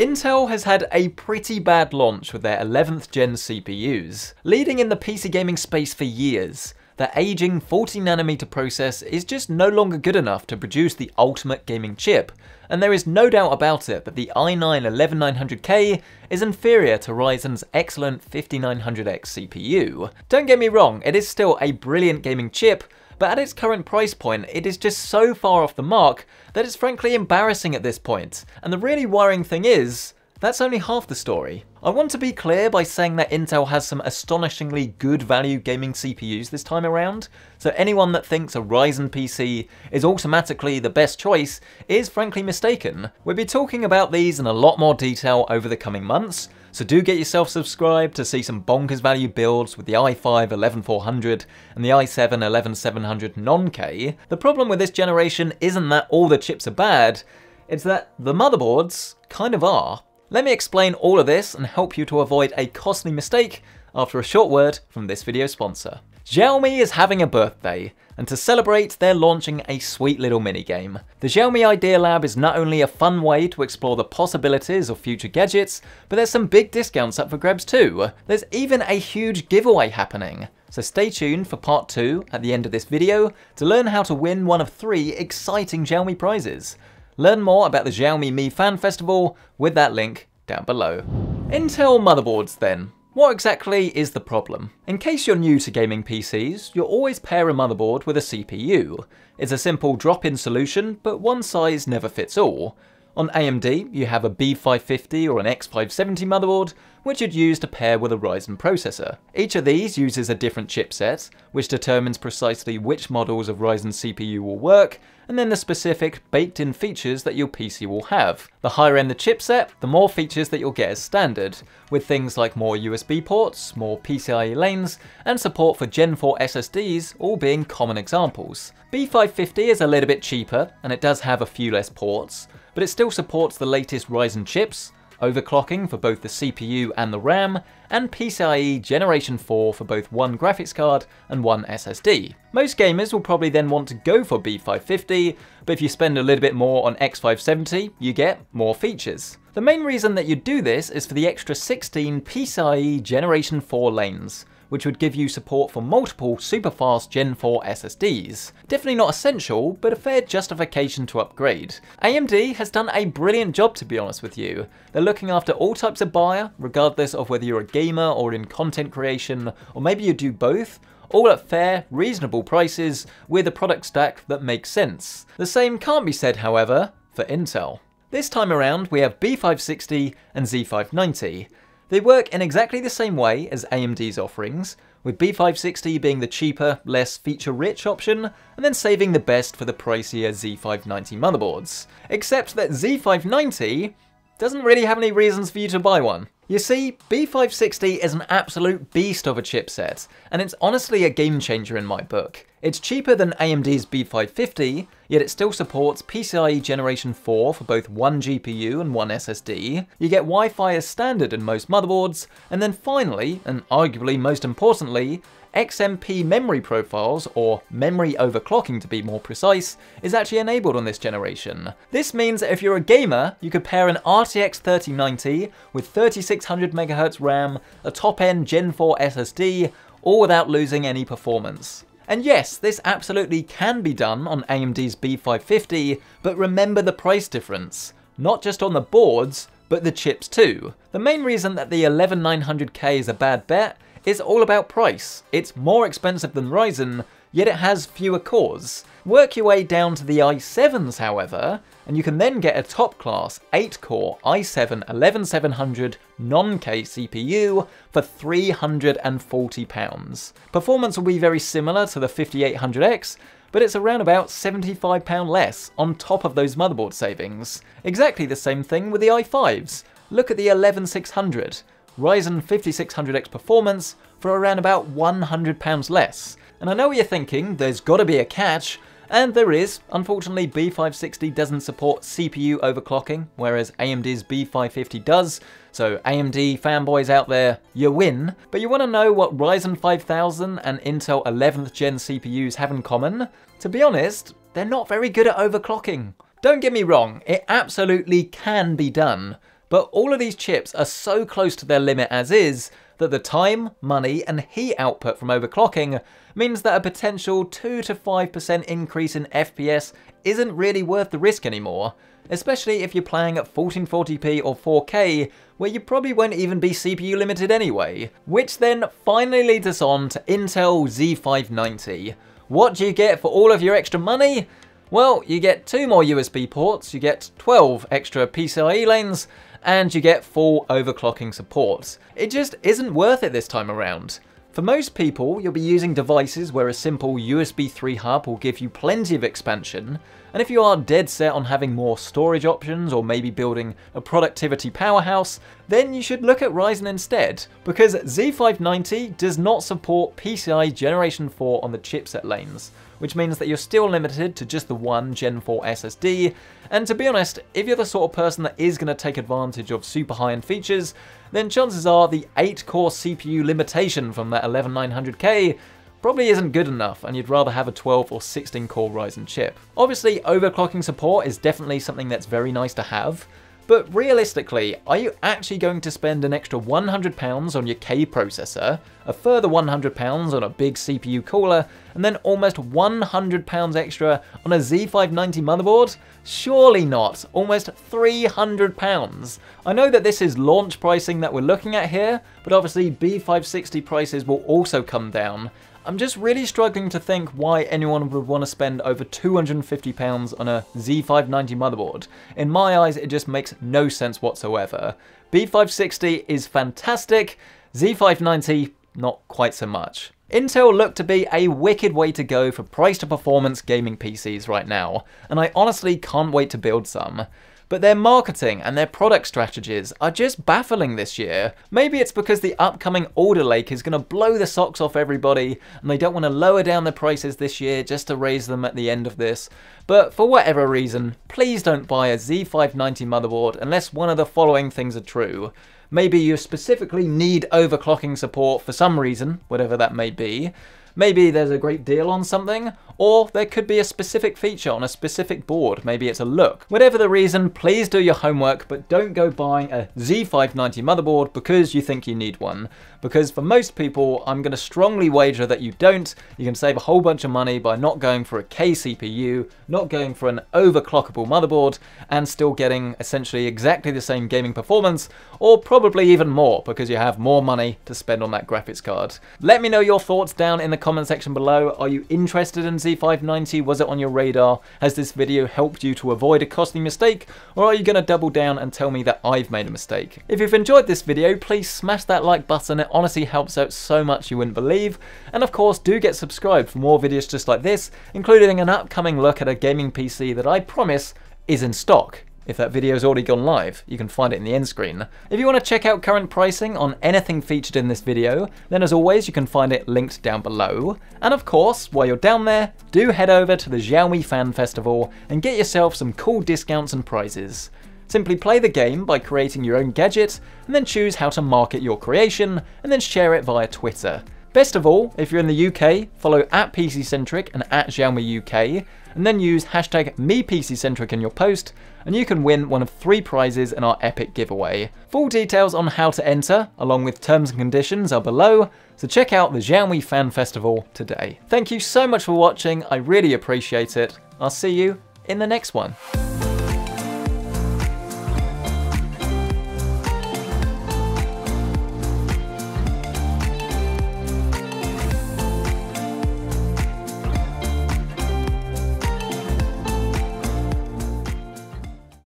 Intel has had a pretty bad launch with their 11th gen CPUs, leading in the PC gaming space for years. Their aging 40nm process is just no longer good enough to produce the ultimate gaming chip, and there is no doubt about it that the i9-11900K is inferior to Ryzen's excellent 5900X CPU. Don't get me wrong, it is still a brilliant gaming chip, but at its current price point, it is just so far off the mark that it's frankly embarrassing at this point. And the really worrying thing is, that's only half the story. I want to be clear by saying that Intel has some astonishingly good value gaming CPUs this time around, so anyone that thinks a Ryzen PC is automatically the best choice is frankly mistaken. We'll be talking about these in a lot more detail over the coming months, so do get yourself subscribed to see some bonkers value builds with the i5 11400 and the i7 11700 non-K. The problem with this generation isn't that all the chips are bad, it's that the motherboards kind of are. Let me explain all of this and help you to avoid a costly mistake after a short word from this video sponsor. Xiaomi is having a birthday, and to celebrate, they're launching a sweet little minigame. The Xiaomi Idea Lab is not only a fun way to explore the possibilities of future gadgets, but there's some big discounts up for grabs too. There's even a huge giveaway happening. So stay tuned for part 2 at the end of this video to learn how to win one of 3 exciting Xiaomi prizes. Learn more about the Xiaomi Mi Fan Festival with that link down below. Intel motherboards then. What exactly is the problem? In case you're new to gaming PCs, you'll always pair a motherboard with a CPU. It's a simple drop-in solution, but one size never fits all. On AMD, you have a B550 or an X570 motherboard, which you'd use to pair with a Ryzen processor. Each of these uses a different chipset, which determines precisely which models of Ryzen CPU will work, and then the specific baked-in features that your PC will have. The higher end the chipset, the more features that you'll get as standard, with things like more USB ports, more PCIe lanes, and support for Gen 4 SSDs all being common examples. B550 is a little bit cheaper, and it does have a few less ports, but it still supports the latest Ryzen chips, overclocking for both the CPU and the RAM, and PCIe Generation 4 for both one graphics card and one SSD. Most gamers will probably then want to go for B550, but if you spend a little bit more on X570, you get more features. The main reason that you do this is for the extra 16 PCIe Generation 4 lanes, which would give you support for multiple super-fast Gen 4 SSDs. Definitely not essential, but a fair justification to upgrade. AMD has done a brilliant job to be honest with you. They're looking after all types of buyer, regardless of whether you're a gamer or in content creation, or maybe you do both, all at fair, reasonable prices, with a product stack that makes sense. The same can't be said, however, for Intel. This time around, we have B560 and Z590. They work in exactly the same way as AMD's offerings, with B560 being the cheaper, less feature-rich option, and then saving the best for the pricier Z590 motherboards. Except that Z590 doesn't really have any reasons for you to buy one. You see, B560 is an absolute beast of a chipset, and it's honestly a game changer in my book. It's cheaper than AMD's B550, yet it still supports PCIe Generation 4 for both one GPU and one SSD, you get Wi-Fi as standard in most motherboards, and then finally, and arguably most importantly, XMP memory profiles, or memory overclocking to be more precise, is actually enabled on this generation. This means that if you're a gamer, you could pair an RTX 3090 with 3600MHz RAM, a top-end Gen 4 SSD, all without losing any performance. And yes, this absolutely can be done on AMD's B550, but remember the price difference. Not just on the boards, but the chips too. The main reason that the 11900K is a bad bet is all about price. It's more expensive than Ryzen, yet it has fewer cores. Work your way down to the i7s, however, and you can then get a top class 8 core i7 11700 non K CPU for £340. Performance will be very similar to the 5800X, but it's around about £75 less on top of those motherboard savings. Exactly the same thing with the i5s. Look at the 11600. Ryzen 5600X performance for around about £100 less, and I know what you're thinking, there's gotta be a catch, and there is. Unfortunately, B560 doesn't support CPU overclocking, whereas AMD's B550 does, so AMD fanboys out there, you win. But you want to know what Ryzen 5000 and Intel 11th gen CPUs have in common? To be honest, they're not very good at overclocking. Don't get me wrong, it absolutely can be done, but all of these chips are so close to their limit as is that the time, money, and heat output from overclocking means that a potential 2 to 5% increase in FPS isn't really worth the risk anymore, especially if you're playing at 1440p or 4K, where you probably won't even be CPU limited anyway. Which then finally leads us on to Intel Z590. What do you get for all of your extra money? Well, you get two more USB ports, you get 12 extra PCIe lanes, and you get full overclocking support. It just isn't worth it this time around. For most people, you'll be using devices where a simple USB 3 hub will give you plenty of expansion, and if you are dead set on having more storage options or maybe building a productivity powerhouse, then you should look at Ryzen instead, because Z590 does not support PCI Generation 4 on the chipset lanes, which means that you're still limited to just the one Gen 4 SSD, and to be honest, if you're the sort of person that is going to take advantage of super high-end features, then chances are the 8-core CPU limitation from that 11900K probably isn't good enough and you'd rather have a 12 or 16 core Ryzen chip. Obviously overclocking support is definitely something that's very nice to have, but realistically, are you actually going to spend an extra £100 on your K processor, a further £100 on a big CPU cooler, and then almost £100 extra on a Z590 motherboard? Surely not, almost £300. I know that this is launch pricing that we're looking at here, but obviously B560 prices will also come down, I'm just really struggling to think why anyone would want to spend over £250 on a Z590 motherboard. In my eyes, it just makes no sense whatsoever. B560 is fantastic, Z590 not quite so much. Intel look to be a wicked way to go for price to performance gaming PCs right now, and I honestly can't wait to build some but their marketing and their product strategies are just baffling this year. Maybe it's because the upcoming order lake is going to blow the socks off everybody and they don't want to lower down the prices this year just to raise them at the end of this. But for whatever reason, please don't buy a Z590 motherboard unless one of the following things are true. Maybe you specifically need overclocking support for some reason, whatever that may be. Maybe there's a great deal on something, or there could be a specific feature on a specific board. Maybe it's a look. Whatever the reason, please do your homework, but don't go buying a Z590 motherboard because you think you need one. Because for most people, I'm going to strongly wager that you don't. You can save a whole bunch of money by not going for a K CPU, not going for an overclockable motherboard, and still getting essentially exactly the same gaming performance, or probably even more because you have more money to spend on that graphics card. Let me know your thoughts down in the comments comment section below. Are you interested in Z590? Was it on your radar? Has this video helped you to avoid a costly mistake? Or are you going to double down and tell me that I've made a mistake? If you've enjoyed this video, please smash that like button. It honestly helps out so much you wouldn't believe. And of course, do get subscribed for more videos just like this, including an upcoming look at a gaming PC that I promise is in stock. If that video has already gone live, you can find it in the end screen. If you want to check out current pricing on anything featured in this video, then as always you can find it linked down below. And of course, while you're down there, do head over to the Xiaomi Fan Festival and get yourself some cool discounts and prizes. Simply play the game by creating your own gadget, and then choose how to market your creation, and then share it via Twitter. Best of all, if you're in the UK, follow at PCcentric and at Xiaomi UK, and then use hashtag MePCcentric in your post, and you can win one of three prizes in our epic giveaway. Full details on how to enter, along with terms and conditions, are below, so check out the Xiaomi Fan Festival today. Thank you so much for watching, I really appreciate it. I'll see you in the next one.